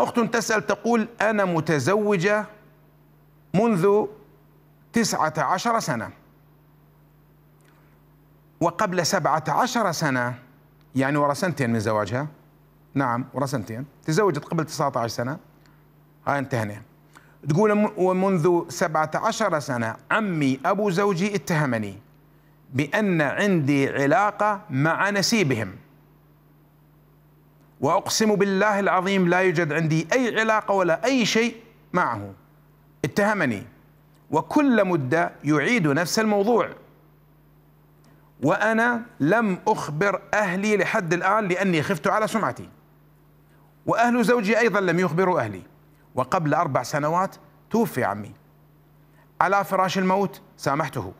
أخت تسأل تقول أنا متزوجة منذ تسعة عشر سنة وقبل سبعة عشر سنة يعني ورا سنتين من زواجها نعم ورا سنتين تزوجت قبل 19 سنة ها انتهينا تقول ومنذ سبعة عشر سنة عمي أبو زوجي اتهمني بأن عندي علاقة مع نسيبهم وأقسم بالله العظيم لا يوجد عندي أي علاقة ولا أي شيء معه اتهمني وكل مدة يعيد نفس الموضوع وأنا لم أخبر أهلي لحد الآن لأني خفت على سمعتي وأهل زوجي أيضا لم يخبروا أهلي وقبل أربع سنوات توفي عمي على فراش الموت سامحته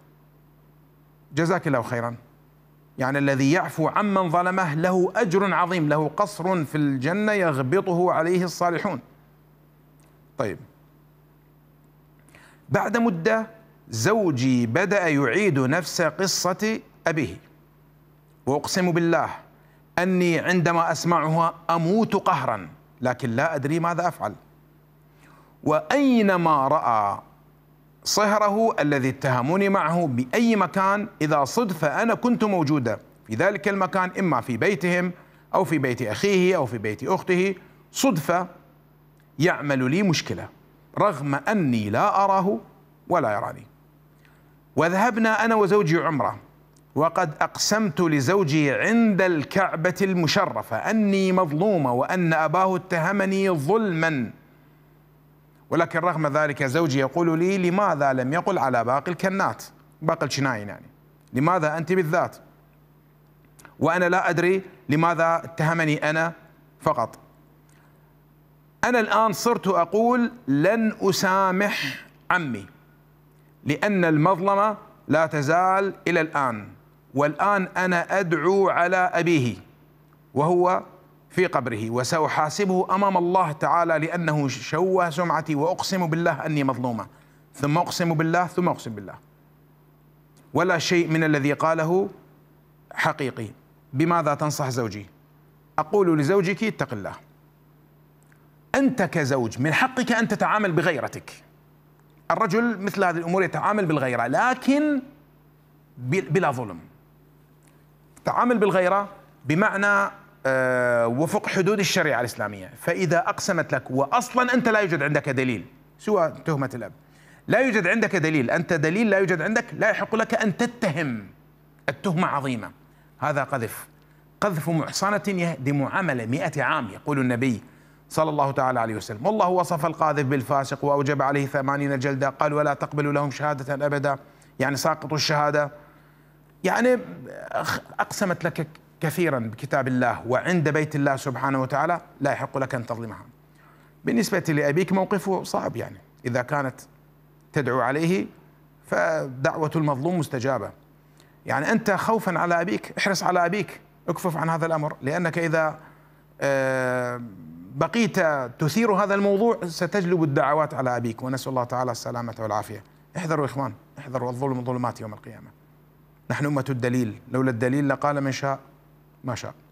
جزاك الله خيرا يعني الذي يعفو عمن ظلمه له أجر عظيم له قصر في الجنة يغبطه عليه الصالحون طيب بعد مدة زوجي بدأ يعيد نفس قصة أبيه وأقسم بالله أني عندما أسمعها أموت قهرا لكن لا أدري ماذا أفعل وأينما رأى صهره الذي اتهموني معه بأي مكان إذا صدفة أنا كنت موجودة في ذلك المكان إما في بيتهم أو في بيت أخيه أو في بيت أخته صدفة يعمل لي مشكلة رغم أني لا أراه ولا يراني وذهبنا أنا وزوجي عمرة وقد أقسمت لزوجي عند الكعبة المشرفة أني مظلومة وأن أباه اتهمني ظلماً ولكن رغم ذلك زوجي يقول لي لماذا لم يقل على باقي الكنات باقي الشناين يعني لماذا أنت بالذات وأنا لا أدري لماذا اتهمني أنا فقط أنا الآن صرت أقول لن أسامح عمي لأن المظلمة لا تزال إلى الآن والآن أنا أدعو على أبيه وهو في قبره وسأحاسبه أمام الله تعالى لأنه شوه سمعتي وأقسم بالله أني مظلومة ثم أقسم بالله ثم أقسم بالله ولا شيء من الذي قاله حقيقي بماذا تنصح زوجي أقول لزوجك اتق الله أنت كزوج من حقك أن تتعامل بغيرتك الرجل مثل هذه الأمور يتعامل بالغيرة لكن بلا ظلم تعامل بالغيرة بمعنى آه، وفق حدود الشريعة الإسلامية فإذا أقسمت لك وأصلا أنت لا يوجد عندك دليل سوى تهمة الأب لا يوجد عندك دليل أنت دليل لا يوجد عندك لا يحق لك أن تتهم التهمة عظيمة هذا قذف قذف محصنة يهدم عمل مئة عام يقول النبي صلى الله تعالى عليه وسلم والله وصف القاذف بالفاسق وأوجب عليه ثمانين جلدة قال ولا تقبل لهم شهادة أبدا يعني ساقط الشهادة يعني أقسمت لك كثيرا بكتاب الله وعند بيت الله سبحانه وتعالى لا يحق لك أن تظلمها بالنسبة لأبيك موقفه صعب يعني إذا كانت تدعو عليه فدعوة المظلوم مستجابة يعني أنت خوفا على أبيك احرص على أبيك اكفف عن هذا الأمر لأنك إذا آه، بقيت تثير هذا الموضوع ستجلب الدعوات على أبيك ونسأل الله تعالى السلامة والعافية احذروا إخوان احذروا الظلم ظلمات يوم القيامة نحن أمة الدليل لولا الدليل لقال من شاء Maşallah.